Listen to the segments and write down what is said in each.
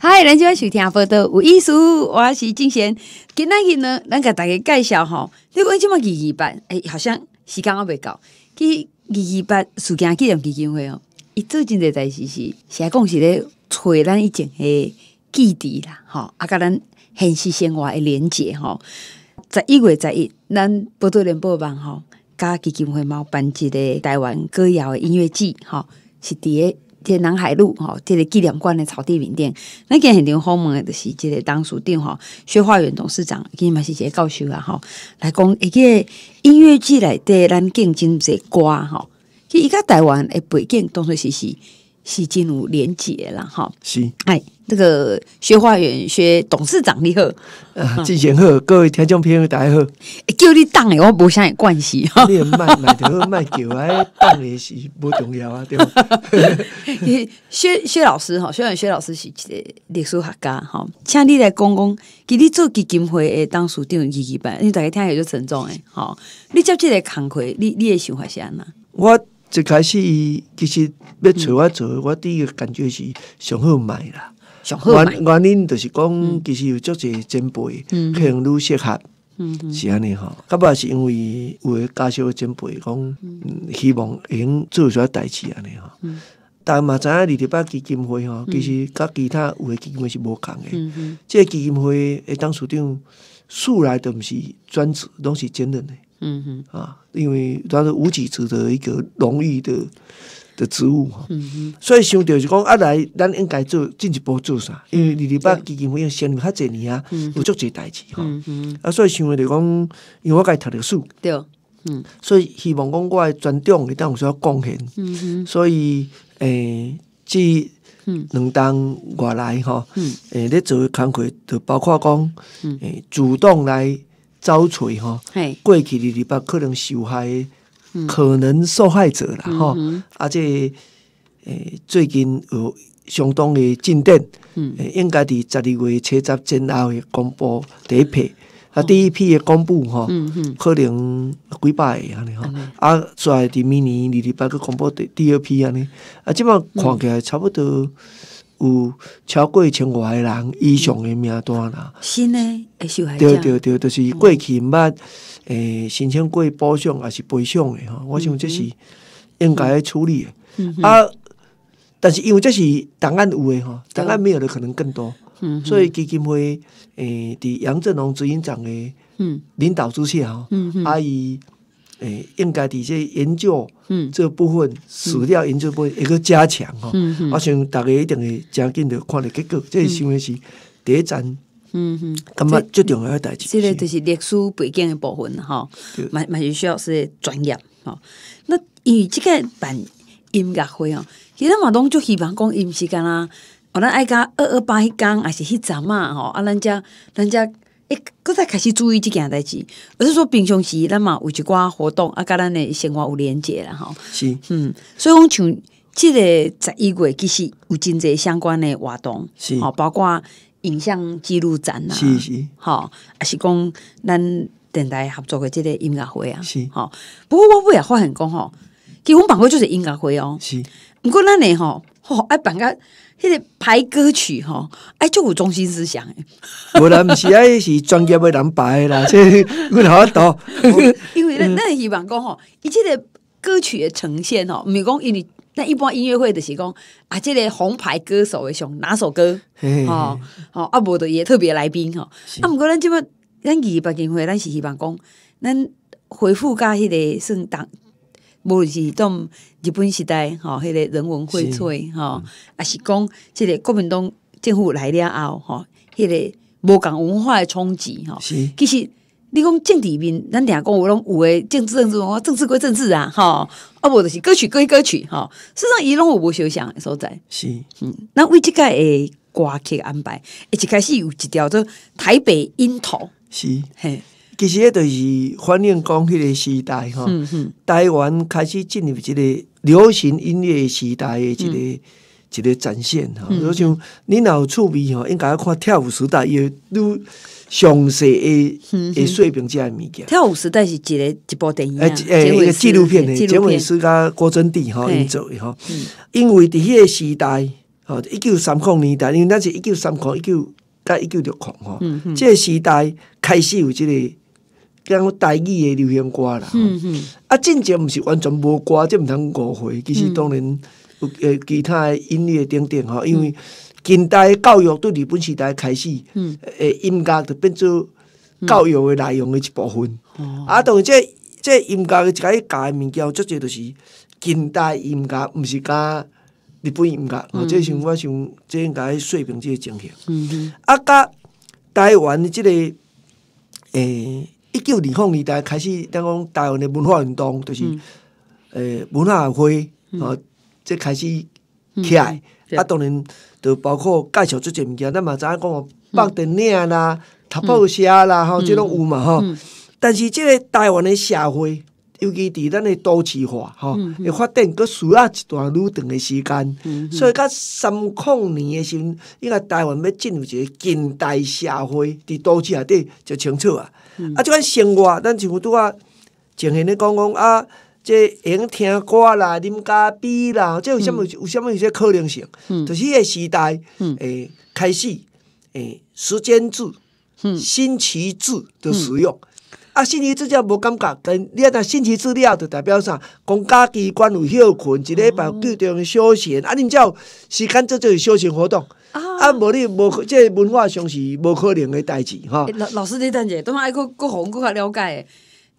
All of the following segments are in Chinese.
嗨，咱即晚是听报道有意思，我是静贤。今仔日呢，咱甲逐个介绍吼，你讲即满二二八，诶，好像时间也袂到。去二二八暑假纪念基金会吼，伊做真侪代志是，是来讲是咧揣咱以前诶记者啦，吼，啊，甲咱现实生活诶连接吼。十一月十一，咱报道联播网吼，甲基金会嘛有办一个台湾歌谣诶音乐季，吼，是伫诶。即南海路吼，即个纪念馆诶草地面顶咱建现场访问诶着是即个董事长吼，薛化院董事长，伊嘛是一个教授啊吼，来讲伊迄个音乐剧内底咱竞争者歌吼，即伊甲台湾诶背景当做是是是真有连结啦人吼，是。这个薛华远，薛董事长你好，之前贤各位听众朋友大家好，叫你当哎，我不会向你灌卖卖卖卖狗啊，当也是不重要啊，对吧？薛薛老师哈，虽然薛老师是一个历史学家哈，请你来讲讲，其你做基金会的当署长二一班，因为大家听有就沉重的好，你接这个工课，你你的想法是安怎？我一开始其实要揣我做，我第一个感觉是上好卖啦。原原因就是讲，其实有足侪前辈，可能愈适合。是安尼吼，甲不是因为有为加少前辈讲希望会用做些代志安尼吼。但嘛，知影二十八基金会吼，其实甲其他有诶基金会是无共诶。即个基金会诶，当处长素来都毋是专职，拢是兼任诶。嗯哼，啊，因为他是无几值得一个荣誉的。的职务哈，所以想着是讲啊来，咱应该做进一步做啥？因为二零八基金会要成立较侪年啊，有足侪代志哈，啊所以想着讲，因为我该读历书，对，嗯，所以希望讲我诶专长，会当有需要贡献，嗯所以诶，即两当外来吼，诶，咧做工课就包括讲，诶，主动来找催吼，过去二零八可能受害。可能受害者了哈，啊，且，诶，最近有相当的进展，应该伫十二月七十前后公布第一批，啊，第一批的公布嗯，可能几百个安尼吼，啊，在伫明年二二八个公布第第二批安尼，啊，即满看起来差不多。有超过千情外人以上的名单啦，新的哎，小孩对对对，就是过去，毋捌诶，申请过补偿还是赔偿的吼，我想这是应该处理的嗯、啊。但是因为这是档案有的吼，档案没有的可能更多，嗯、所以基金会诶，伫杨振荣执行长嗯领导之下嗯、嗯，啊伊。诶，应该伫这研究这部分史料研究部分一个加强哦，我想大家一定会诚紧着看的结果这是什是第一站。嗯哼，感觉最重要代志。这个就是历史背景的部分哈，蛮蛮需要是专业。吼。那因为这个办音乐会哦，其实马东就希望讲音时间啦，我咱爱加二二八一讲，还是去站嘛？吼，啊，咱家咱家。诶，搁再开始注意即件代志，而是说平常时咱嘛有一寡活动啊，甲咱诶生活有连接啦吼。是，嗯，所以讲像即个十一月其实有真济相关诶活动，是，吼，包括影像记录展啊，是是，吼，也是讲咱电台合作诶即个音乐会啊，是，吼，不过我尾也发现讲吼，其实办们就是音乐会哦，是，毋过咱诶吼，吼，爱办甲。迄个排歌曲吼，哎，就有中心思想诶。无然毋是哎，是专业诶人排啦，阮好多。因为咱会希望讲吼，伊即个歌曲诶呈现吼，毋是讲因为咱一般音乐会的是讲啊，即个红牌歌手诶上哪首歌，吼吼，啊，无的也特别来宾吼。啊，毋过咱即摆咱二般音乐会，咱是希望讲，咱回复加迄个算当。无是当日本时代，吼，迄个人文荟萃，吼，也是讲，即个国民党政府来了后，吼，迄个无共文化的冲击，吼，是。其实你讲政治面，咱定讲有拢有诶政治政治文化，政治归政治啊，吼，啊，无就是歌曲归歌曲，哈。事实上，伊拢有无相像诶所在？是。嗯。那为即个诶歌客安排，一开始有一条做台北樱桃。是。嘿。其实迄著是反映讲迄个时代吼，台湾开始进入即个流行音乐时代，一个一个展现吼，我像你有趣味吼，应该看跳舞时代，也愈详细诶诶水平之类物件。跳舞时代是一个一部电影，诶诶，一个纪录片咧。结伟斯甲郭真娣吼因做吼，因为伫迄个时代，吼，一九三零年代，因为咱是一九三零一九甲一九六零吼，嗯。即个时代开始有即个。讲台语的流行歌啦，啊，真正毋是完全无歌，即毋通误会。其实当然有诶，其他音乐等等吼，因为近代教育对日本时代开始，诶，音乐就变做教育的内容的一部分。啊，当然即即音乐嘅一的物件，足侪就是近代音乐，毋是甲。日本音乐。哦，即像我想，这应该水平即情形。嗯啊，甲台湾即个诶。一九零后年代开始，等讲台湾的文化运动，就是呃文化会哦，即开始起来，啊，当然就包括介绍这些物件。咱嘛知影讲放电影啦、读报社啦，吼，即拢有嘛，吼。但是即个台湾的社会。尤其伫咱的都市化，吼要发展，佮需要一段愈长的时间。所以，甲三、五、年的时阵，应该台湾要进入一个近代社会，伫都市内底就清楚啊。啊，即款生活，咱像拄啊，就像咧讲讲啊，即用听歌啦、啉咖啡啦，即有啥物、有啥物有些可能性，就是个时代诶开始诶，时间制、新奇制的使用。啊，星期四就无感觉，但你啊，那星期四你也代表啥？讲假期关有休困，一礼拜固定休闲，啊，恁有时间做做休闲活动啊，无你无这文化上是无可能诶代志哈。老老师你等者，都嘛爱个互阮更较了解，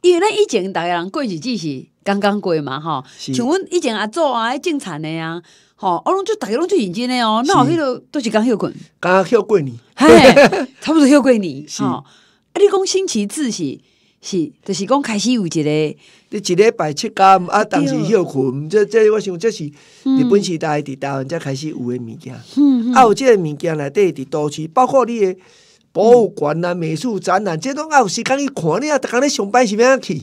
因为咱以前逐个人过日子是刚刚过嘛吼，请阮以前阿祖啊、种田的啊。吼，我拢就逐个拢就认真诶哦，那迄个都是刚休困，刚休过年，嘿，差不多休过年，是你讲星期四是。是，就是讲开始有一个，你一礼拜七天啊，当时休困，这这我想这是日本时代，伫台湾才开始有的物件，啊，有即个物件内底伫都市，包括你的博物馆啊、美术展览，这拢啊有时间去看，你啊，工咧上班是咩安去？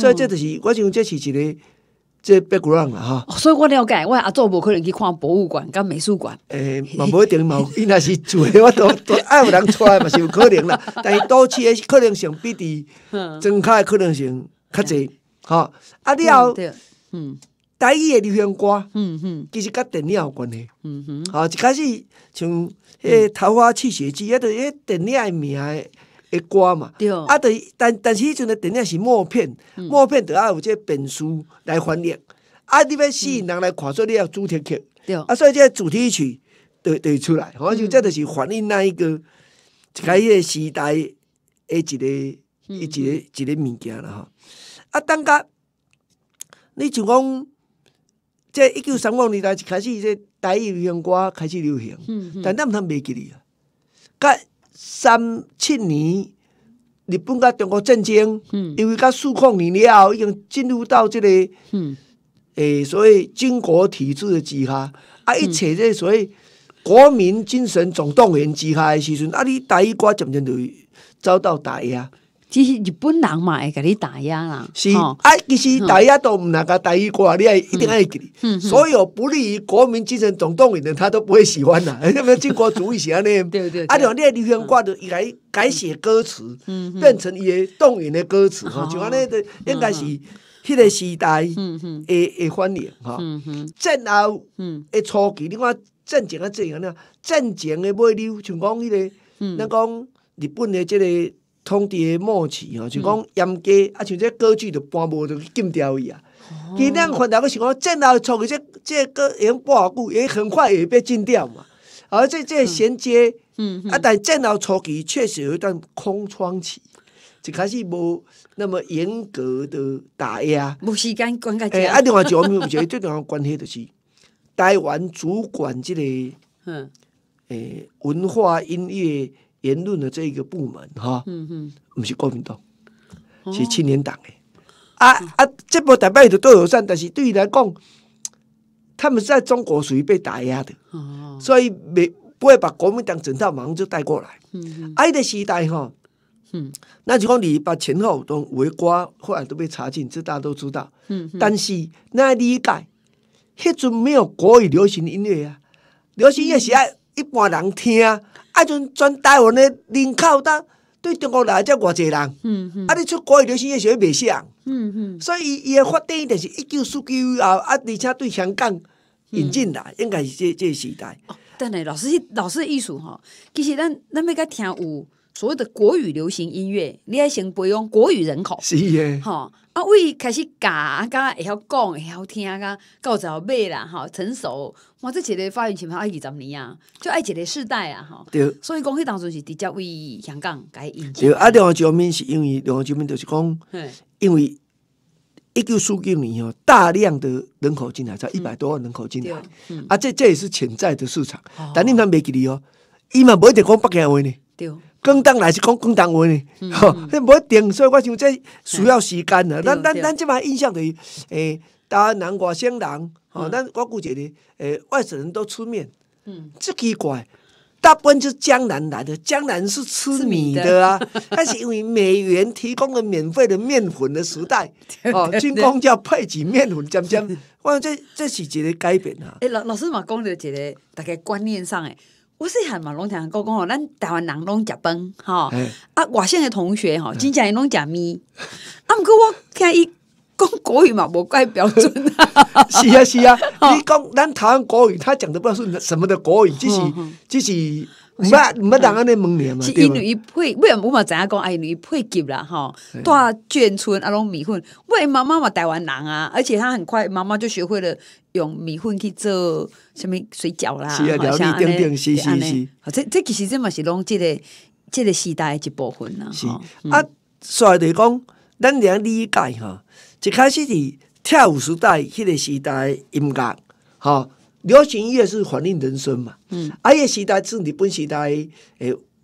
所以这就是我想这是一个。即 background 啊，哈！所以我了解，我阿祖无可能去看博物馆、甲美术馆。诶，无一定，嘛，伊若是做，我都都爱有人出，来嘛，是有可能啦。但是都市的可能性比第增加诶可能性较侪，哈！啊，了要，嗯，台语诶流行歌，嗯哼，其实甲电影有关系，嗯哼，好一开始像诶《桃花泣血记》啊，都诶电影诶名。诶。一歌嘛，啊但但但是迄阵的电影是默片，默片得要有这本书来翻译，啊，你要吸引人来看，做你要主题曲，啊，所以这主题曲得得出来，好像这就是反映那一个一个时代诶一个一个一个物件了吼。啊，等甲你就讲，这一九三五年代开始这语流行歌开始流行，但咱毋通袂记哩啊，甲三七年，日本甲中国战争，因为甲数控年了后，已经进入到即个，诶，所以军国体制之下，啊，一切这所以国民精神总动员之下时阵，啊，你第一挂渐渐就遭到打压。只是日本人嘛，会甲你打压啦。是，啊，其实打压都毋个，打压过来，你一定爱给。所有不利于国民精神总动员的，他都不会喜欢的。有没有经过主安尼，对对。啊，你讲那个李光挂的改改写歌词，变成伊个动员的歌词吼，就安尼的，应该是迄个时代，嗯嗯，反应吼。战后，嗯，初期，你看战争啊，这样啊，战争的尾流，像讲迄个，咱讲日本的即个。统治的末期吼，就讲严格，啊，像这歌剧就搬不去禁掉伊啊。伊两块料，我想讲，正后初期这这个洋偌久，也很快也被禁掉嘛。而这这衔接，嗯，啊，但正后初期确实有一段空窗期，一开始无那么严格的打压。无时间管个欸，啊，另外就我们有只最重要关系就是台湾主管这个，嗯，诶，文化音乐。言论的这一个部门，哈，嗯嗯，不是国民党，是青年党诶，啊啊，这波代表的都有善，但是对来讲，他们在中国属于被打压的，哦，所以没不会把国民党整套忙就带过来，嗯，爱的时代哈，嗯，那就讲你把前后都围观后来都被查禁，这大家都知道，嗯，但是那理解，迄阵没有国语流行音乐啊，流行音乐是爱一般人听。啊！阵全台湾的人口当对中国来才偌济人，啊！你出国一条线也是要卖嗯，所以伊伊的发展一定是一九四九后啊，而且对香港引进来，应该是这这时代。哦，但系老师，老师的艺术吼，其实咱咱要甲听有。所谓的国语流行音乐，你爱先培养国语人口，是耶，哈啊！为开始教啊，刚刚晓讲，会晓听啊，够早买啦，哈，成熟哇！这一个发展情况爱几十年啊，就爱一个世代啊，哈，对。所以讲，迄当时是直接为香港改引进。啊，两岸方面是因为两岸方面就是讲，因为一九四九年哦，大量的人口进来，才一百多万人口进来，啊，这这也是潜在的市场。但你讲没记利哦，伊嘛不一定讲北京话呢，对。广东来是讲广东话呢，吼，那不一定，所以我想这需要时间的。咱咱咱这把印象里，诶，大南外香人，哦，咱我估计呢，诶，外省人都出面，嗯，这奇怪，大部分是江南来的，江南是吃米的啊，但是因为美元提供了免费的面粉的时代，哦，军工叫配给面粉，是不是？哇，这这是一个改变啊！诶，老老师嘛，讲着一个大概观念上，诶。我是喊马龙讲，讲刚吼，咱台湾人拢食饭吼，啊，外省的同学吼，真正拢食咪，啊，不过我听伊。讲国语嘛，无怪标准啊！是啊，是啊，你讲咱台湾国语，他讲的不知道是什么的国语，只是只是，没没当阿那问你嘛。是因女配，为什么我嘛知影讲，哎，女配给啦，吼，带眷村啊，拢米粉，喂，妈妈嘛台湾人啊，而且他很快，妈妈就学会了用米粉去做什么水饺啦，是啊，条条是是是。这这其实这嘛是拢记个这个时代的一部分啦。是啊，所以来讲，咱俩理解哈。一开始是跳舞时代，迄个时代音乐，吼流行音乐是反映人生嘛。嗯，啊，迄个时代是日本时代，诶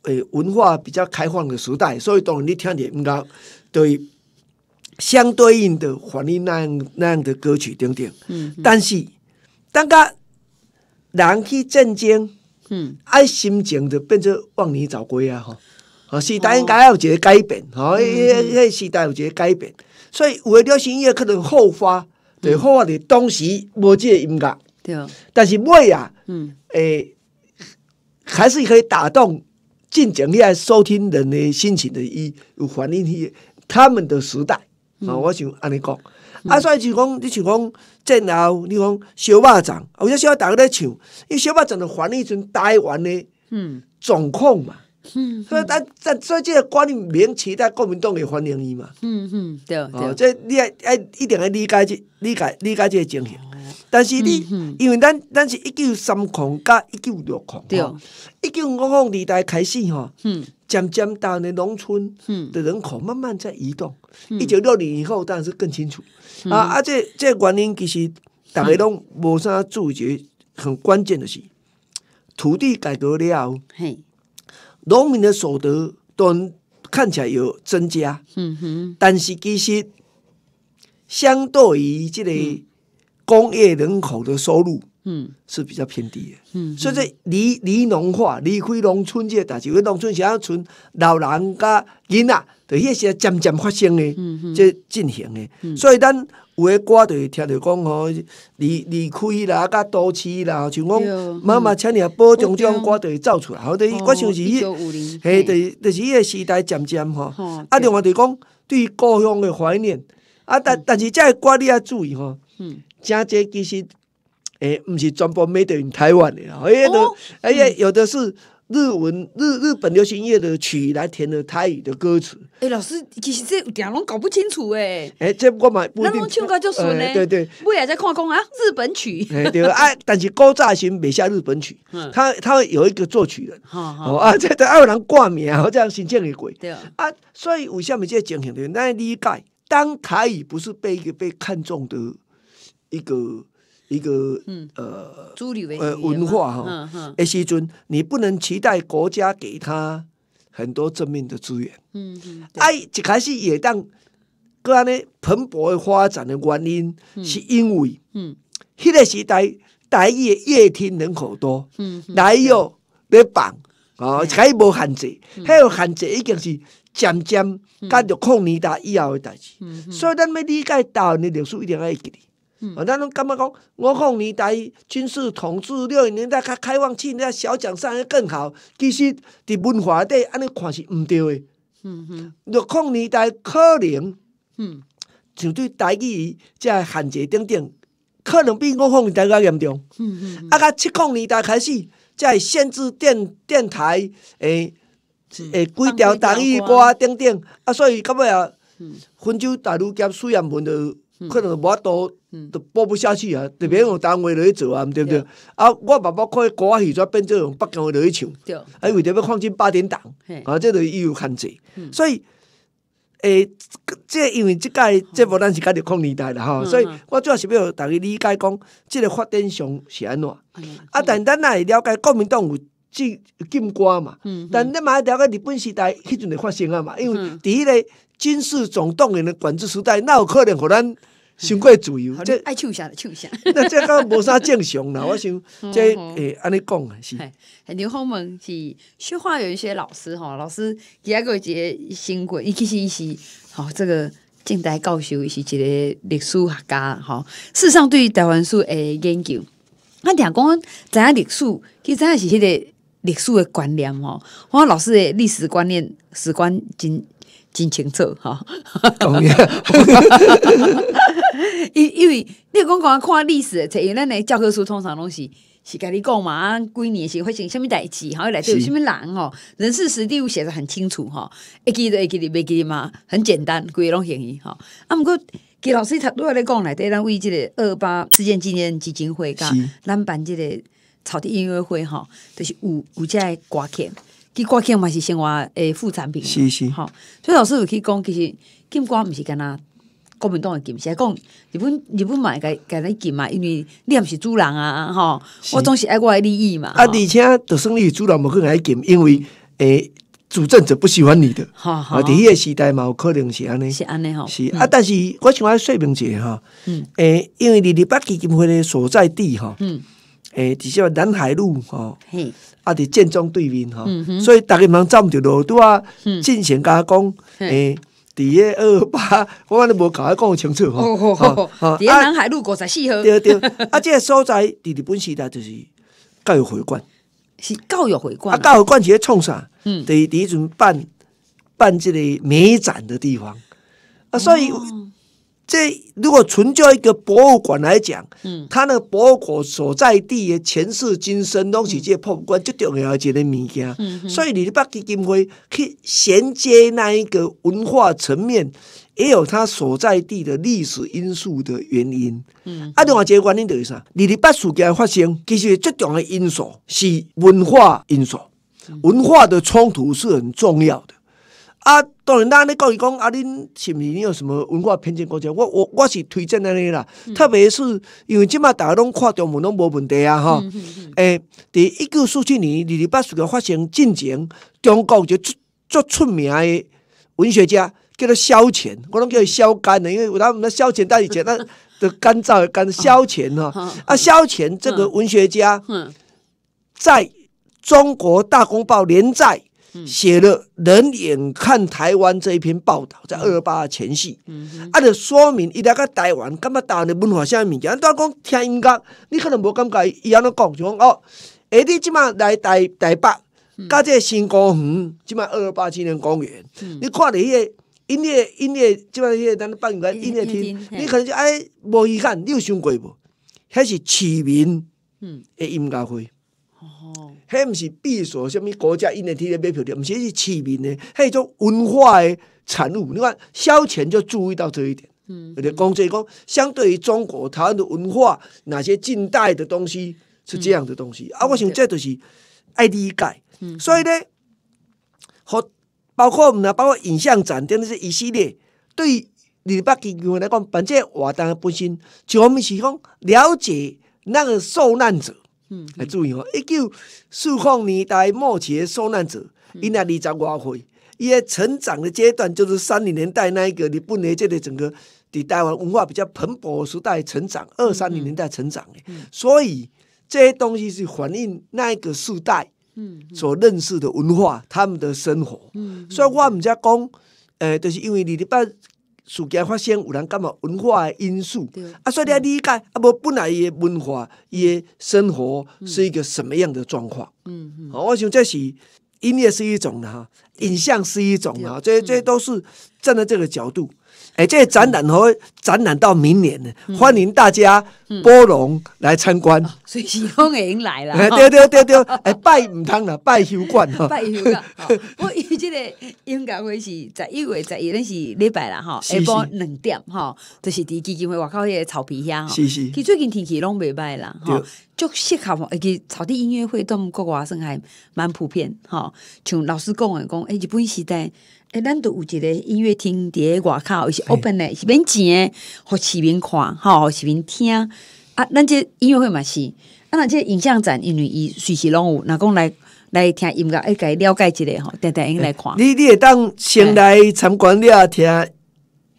诶，文化比较开放的时代，所以当然你听着音乐，对相对应的反映那那样的歌曲等等。嗯，但是当个人去震惊，嗯，爱心情就变成往年走归啊！吼。时代应该有一个改变，吼，迄个时代有一个改变。所以，流行音乐可能后发，对后发的当时无这音乐，对但是尾啊，嗯，诶，还是可以打动晋江你爱收听人的心情的，有反映去他们的时代啊。我想安尼讲，啊，所以就讲，你像讲，然后你讲小巴掌，有些小巴掌在唱，因为小巴掌就反映阵台湾的嗯状况嘛。嗯，所以咱咱所以这个观念免期待国民党会欢迎伊嘛，嗯嗯对哦，即你爱一定要理解这理解理解这情形。但是你因为咱咱是一九三矿加一九六矿，对一九五五年代开始吼，嗯，渐渐到咧农村，嗯，的人口慢慢在移动，一九六零以后当然是更清楚，啊，啊！这这原因其实大家拢无啥注意，很关键的是土地改革了，嘿。农民的所得都看起来有增加，但是其实相对于这个工业人口的收入。嗯，是比较偏低的。嗯，所以离离农化，离开农村这，因为农村是乡村老人家囡仔，有迄些渐渐发生嗯、这进行的。所以咱有的歌就听着讲哦，离离开啦，甲都市啦，像讲妈妈请你保重，种歌就走出来。好，对，我想是伊，系对，就是迄个时代渐渐吼。啊，另外就讲对故乡的怀念。啊，但但是这歌你要注意吼。嗯，真侪其实。诶，毋是全部 made in 台湾的，哎呀，都哎呀，有的是日文日日本流行乐的曲来填的台语的歌词。诶，老师，其实这两拢搞不清楚诶。诶，这我嘛，不拢唱歌就顺了。对对，我也在看讲啊，日本曲。对啊，但是高炸型没下日本曲，他他有一个作曲人。好啊，这这爱尔兰冠名啊，这样新建的鬼。对啊。啊，所以为什么这情形的？那你解，当台语不是被一个被看中的，一个。一个呃呃文化哈，哎，西尊，你不能期待国家给他很多正面的资源。嗯嗯，哎，一开始也当各安尼蓬勃发展的原因，是因为嗯，迄个时代大夜夜听人口多，嗯，大药得放哦，还无限制，还有限制已经是渐渐干着控你大以后的代志，所以咱要理解到的历数一定要几哩。啊！咱拢感觉讲，五矿年代军事统治六零年代较开放期，那小蒋上更好。其实伫文化底，安尼看是毋对诶。嗯哼，六矿年代可能，嗯，就对语遇在限制等等，可能比五年代较严重。嗯嗯，啊，甲七矿年代开始在限制电电台诶诶，几条台语歌等等，啊，所以到尾啊，温州大陆兼水然文到。可能无多都播不下去啊！特别用单位落去做啊，对不对？啊，我爸爸看歌戏，跩变做用北京落去唱，伊为着要放进八点档，啊，即个伊有限制，所以，诶，即因为即届，即无咱是家己抗日代啦，吼。所以我主要是要逐个理解讲，即个发展上是安怎？啊，但咱会了解国民党有禁禁歌嘛？嗯，但你嘛了解日本时代迄阵会发生啊嘛？因为伫迄个军事总动员的管制时代，那有可能互咱。伤过自由，即爱唱啥唱啥。那这个无啥正常啦，我想即诶，安尼讲啊是。很多访问是，说话有一些老师吼，老师伊一个节新贵，伊其实伊是吼这个近代教授，伊是一个历史学家吼。事实上，对于台湾史诶研究，阿听讲知影历史，其实真是是个历史的观念吼，我老师的历史观念史观真。真清楚哈，因为因为你讲讲看历史，查伊咱那教科书通常拢是是该你讲嘛，归年是发生什么代志，然后来对有什么人哦，人事史地物写的很清楚哈会记的 A 级的 B 级的嘛，很简单，归拢便宜哈。啊毋过给老师他都要来讲来，对咱为这个二八事件纪念基金会噶，咱办这个草地音乐会哈，都是五五届挂片。去国庆嘛是生活诶副产品，是是，好，所以老师有去讲，其实金瓜毋是干他国民党诶金，是讲日本日本买个个来金嘛，因为你毋是主人啊，吼，我总是爱我的利益嘛。啊，而且算你是主人，无可能来金，因为诶主政者不喜欢你的。吼吼伫迄个时代嘛，有可能是安尼，是安尼吼。是啊，但是我想要说明一下吼，嗯，诶，因为你你基金会诶所在地吼，嗯，诶，底下南海路吼，嘿。啊！伫建中对面哈，所以大家茫站着到路拄啊，进行加工诶，第一二八，我安尼无搞啊，讲清楚吼。啊，南海路十四号。合。对对，啊，即个所在，第二本时代就是教育回馆，是教育回馆、啊，教育是键创啥？嗯，伫第一阵办办这里美展的地方啊，所以。这如果存就一个博物馆来讲，嗯，他那个博物馆所在地的前世今生东西，这破关最重要一件物件。所以你的八基金会去衔接那一个文化层面，也有他所在地的历史因素的原因。嗯，啊，另外一个原因就是啥？你的八事件发生，其实最重要的因素是文化因素，文化的冲突是很重要的。啊，当然啦！你讲伊讲啊，恁是毋是你有什么文化偏见？国家，我我我是推荐安尼啦，特别是因为即马大家拢看中文拢无问题啊！哈，诶，伫一九四七年二十八岁个发生进前，中国就最出名诶文学家叫做萧乾，我拢叫伊萧干的，因为咱我们萧乾在以前那的干燥的干萧乾吼，啊，萧乾这个文学家，在中国《大公报》连载。写了《人眼看台湾》这一篇报道，在二八前夕，啊，就说明伊来家台湾，感觉台湾的文化物件。安都讲听音乐，你可能无感觉，伊安尼讲，就讲哦。诶，你即马来台台北，甲即个新公园，即马二二八纪念公园，你看着迄个音乐音乐，即马迄个咱放个音乐厅，你可能就哎无遗憾，你有想过无？迄是市民嗯，诶，音乐会。哦，迄毋是避所，什物国家一年天天买票的，毋是是市民的，迄种文化的产物。你看，萧乾就注意到这一点。嗯，而讲刚个讲，相对于中国台湾的文化，哪些近代的东西是这样的东西？啊，我想这就是爱理解。嗯，所以呢，和包括我们包括影像展，等等一系列，对台北居民来讲，本届活动本身，就我们是讲了解那个受难者。嗯，来注意哦。一九四五年代末期的受难者，伊那二十外岁，伊个成长的阶段就是三零年代那一个，你本的这个整个的台湾文化比较蓬勃时代成长，二三零年代成长的。所以这些东西是反映那一个时代，所认识的文化，他们的生活。嗯，所以我们家讲，呃，就是因为你的把。事件发现有人干嘛？文化的因素，啊，所以你理解啊？无本来伊的文化、伊的生活是一个什么样的状况？嗯嗯，哦，我想这是音乐是一种的哈，影像是一种的，这这都是站在这个角度。哎，这展览吼，展览到明年呢，欢迎大家波隆来参观。所以时光会用来了。对对对对，哎，拜唔通啦，拜休馆。拜休馆。我伊这个音乐会是十一月十一，那是礼拜啦哈，下晡两点哈，就是伫基金会外口迄个草坪乡。是是。併最近天气拢袂歹啦，哈，就适合去草地音乐会，冻国外算还蛮普遍哈。像老师讲讲，哎，日本时代。欸，咱都有一个音乐厅，伫外口，是 open 诶，是免钱，互市民看，吼，互市民听啊。咱这音乐会嘛是，啊，咱这影像展因为伊随时拢有，若讲来来听音乐，家了解一下定定会因来看。你你会当先来参观，你也听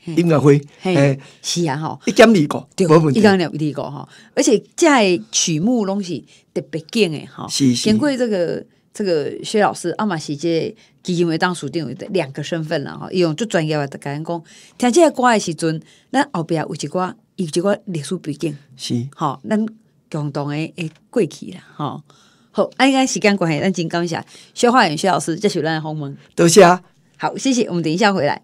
音乐会，嘿，是啊吼，一讲二个，一讲两个吼，而且这曲目拢是特别劲是是，难过这个。这个薛老师，阿玛是个基金会当书长，有的两个身份了哈，伊用最专业的，敢讲，听个歌的时阵，咱后壁有一寡有一寡历史背景是吼咱共同的诶过去吼、吼，好，哎，时间关系，咱先讲一下，消防薛老师，接受咱的访问，多谢啊。好，谢谢，我们等一下回来。